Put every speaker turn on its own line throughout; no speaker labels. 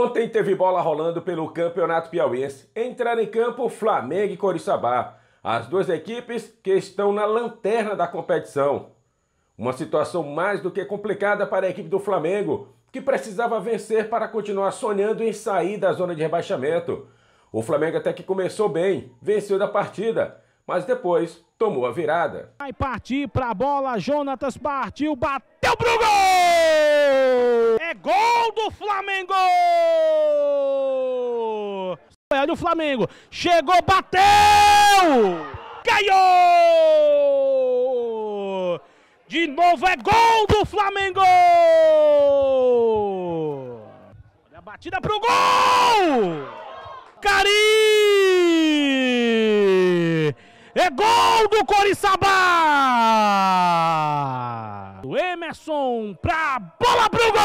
Ontem teve bola rolando pelo Campeonato Piauiense. Entraram em campo Flamengo e Coriçaba, as duas equipes que estão na lanterna da competição. Uma situação mais do que complicada para a equipe do Flamengo, que precisava vencer para continuar sonhando em sair da zona de rebaixamento. O Flamengo até que começou bem, venceu da partida, mas depois tomou a virada.
Vai partir para a bola, Jonatas partiu, bateu pro gol! É gol do Flamengo! do Flamengo. Chegou, bateu! caiu De novo é gol do Flamengo! Olha a batida pro gol! Cari! É gol do Coriçaba! Do Emerson pra bola pro gol!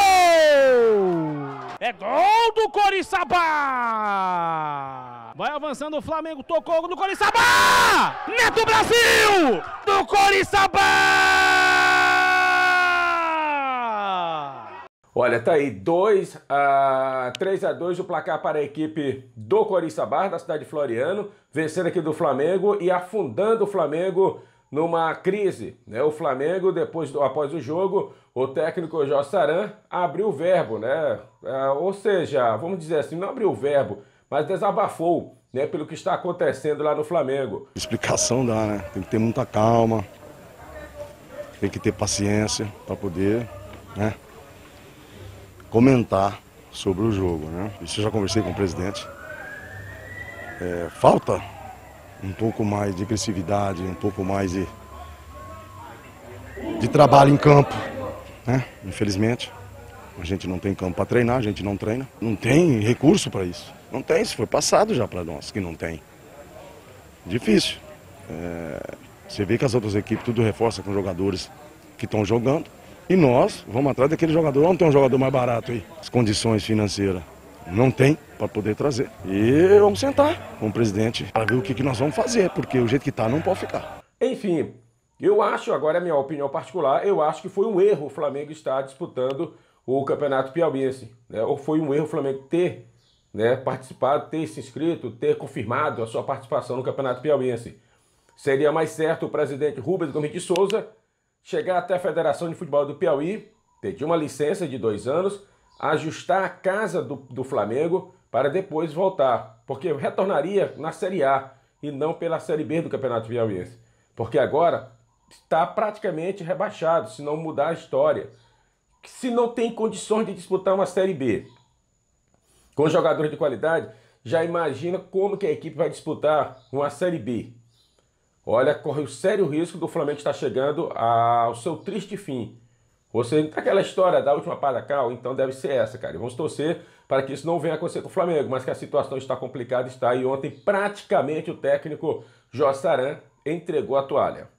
É gol do Coriçaba! Vai avançando o Flamengo, tocou no Coriçaba! Neto Brasil! Do Coriçaba!
Olha, tá aí 2 a 3 a 2 o placar para a equipe do Coriçaba, da cidade de Floriano, vencendo aqui do Flamengo e afundando o Flamengo numa crise. Né? O Flamengo, depois após o jogo, o técnico Jossaran abriu o verbo, né? É, ou seja, vamos dizer assim, não abriu o verbo, mas desabafou né, pelo que está acontecendo lá no Flamengo.
Explicação dá, né? Tem que ter muita calma, tem que ter paciência para poder né, comentar sobre o jogo. Né? Isso eu já conversei com o presidente. É, falta um pouco mais de agressividade, um pouco mais de, de trabalho em campo, né? infelizmente. A gente não tem campo para treinar, a gente não treina. Não tem recurso para isso. Não tem, isso foi passado já para nós, que não tem. Difícil. É... Você vê que as outras equipes tudo reforça com jogadores que estão jogando. E nós vamos atrás daquele jogador. Onde tem um jogador mais barato aí? As condições financeiras não tem para poder trazer. E vamos sentar com o presidente para ver o que, que nós vamos fazer, porque o jeito que está não pode ficar.
Enfim, eu acho, agora é minha opinião particular, eu acho que foi um erro o Flamengo estar disputando o Campeonato Piauiense. Né? Ou foi um erro o Flamengo ter né, participado, ter se inscrito, ter confirmado a sua participação no Campeonato Piauiense. Seria mais certo o presidente Rubens Gomes de Souza chegar até a Federação de Futebol do Piauí, pedir uma licença de dois anos, ajustar a casa do, do Flamengo para depois voltar, porque retornaria na Série A e não pela Série B do Campeonato Piauiense, porque agora está praticamente rebaixado, se não mudar a história se não tem condições de disputar uma Série B com jogadores de qualidade, já imagina como que a equipe vai disputar uma Série B. Olha, corre o sério risco do Flamengo estar chegando ao seu triste fim. Ou seja, tá aquela história da última parada cal, então deve ser essa, cara. vamos torcer para que isso não venha a acontecer com o Flamengo, mas que a situação está complicada, está. E ontem, praticamente, o técnico Jossaran entregou a toalha.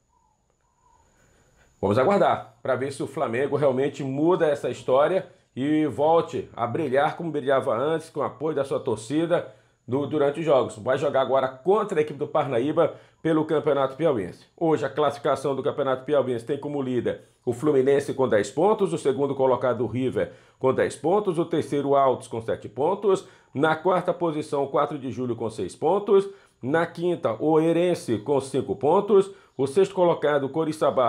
Vamos aguardar para ver se o Flamengo realmente muda essa história e volte a brilhar como brilhava antes, com o apoio da sua torcida no, durante os jogos. Vai jogar agora contra a equipe do Parnaíba pelo Campeonato Piauiense. Hoje a classificação do Campeonato Piauiense tem como líder o Fluminense com 10 pontos, o segundo colocado o River com 10 pontos, o terceiro Altos com 7 pontos, na quarta posição o 4 de julho com 6 pontos, na quinta o Herense com 5 pontos, o sexto colocado, o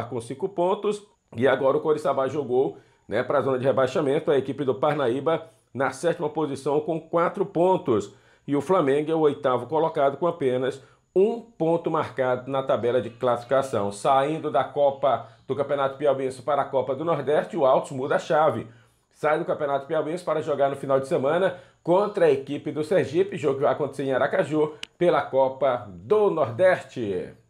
com cinco pontos. E agora o Coriçabá jogou né, para a zona de rebaixamento. A equipe do Parnaíba na sétima posição com quatro pontos. E o Flamengo é o oitavo colocado com apenas um ponto marcado na tabela de classificação. Saindo da Copa do Campeonato Piauiense para a Copa do Nordeste, o Altos muda a chave. Sai do Campeonato Piauiense para jogar no final de semana contra a equipe do Sergipe, jogo que vai acontecer em Aracaju pela Copa do Nordeste.